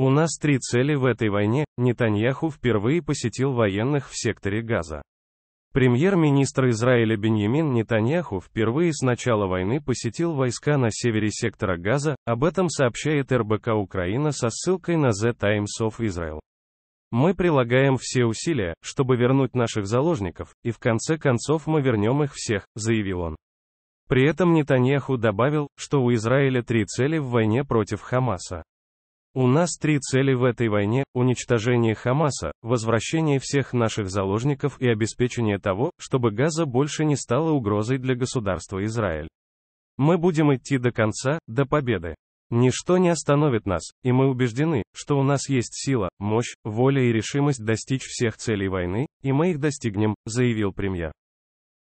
У нас три цели в этой войне. Нетаньяху впервые посетил военных в секторе Газа. Премьер-министр Израиля Беньямин Нетаньяху впервые с начала войны посетил войска на севере сектора Газа, об этом сообщает РБК Украина со ссылкой на The Times of Israel. Мы прилагаем все усилия, чтобы вернуть наших заложников, и в конце концов мы вернем их всех, заявил он. При этом Нетаньяху добавил, что у Израиля три цели в войне против Хамаса. У нас три цели в этой войне – уничтожение Хамаса, возвращение всех наших заложников и обеспечение того, чтобы Газа больше не стала угрозой для государства Израиль. Мы будем идти до конца, до победы. Ничто не остановит нас, и мы убеждены, что у нас есть сила, мощь, воля и решимость достичь всех целей войны, и мы их достигнем, заявил премьер.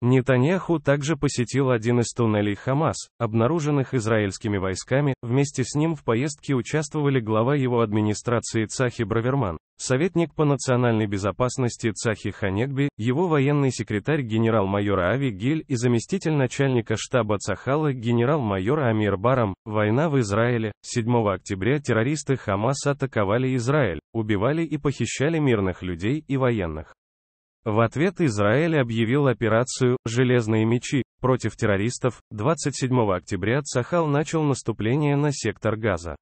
Нетаньяху также посетил один из туннелей Хамас, обнаруженных израильскими войсками, вместе с ним в поездке участвовали глава его администрации Цахи Браверман, советник по национальной безопасности Цахи Ханегби, его военный секретарь генерал-майор Ави Гиль и заместитель начальника штаба Цахала генерал-майор Амир Барам. Война в Израиле. 7 октября террористы Хамас атаковали Израиль, убивали и похищали мирных людей и военных. В ответ Израиль объявил операцию «Железные мечи» против террористов. 27 октября Цахал начал наступление на сектор Газа.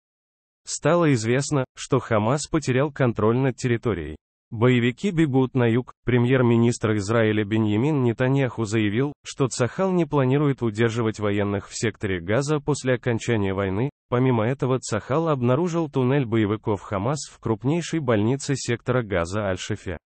Стало известно, что Хамас потерял контроль над территорией. Боевики бегут на юг. Премьер-министр Израиля Беньямин Нетаньяху заявил, что Цахал не планирует удерживать военных в секторе Газа после окончания войны. Помимо этого Цахал обнаружил туннель боевиков Хамас в крупнейшей больнице сектора Газа аль шефе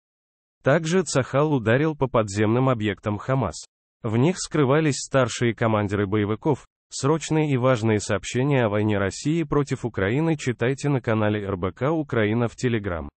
также Цахал ударил по подземным объектам Хамас. В них скрывались старшие командиры боевиков. Срочные и важные сообщения о войне России против Украины читайте на канале РБК Украина в Телеграм.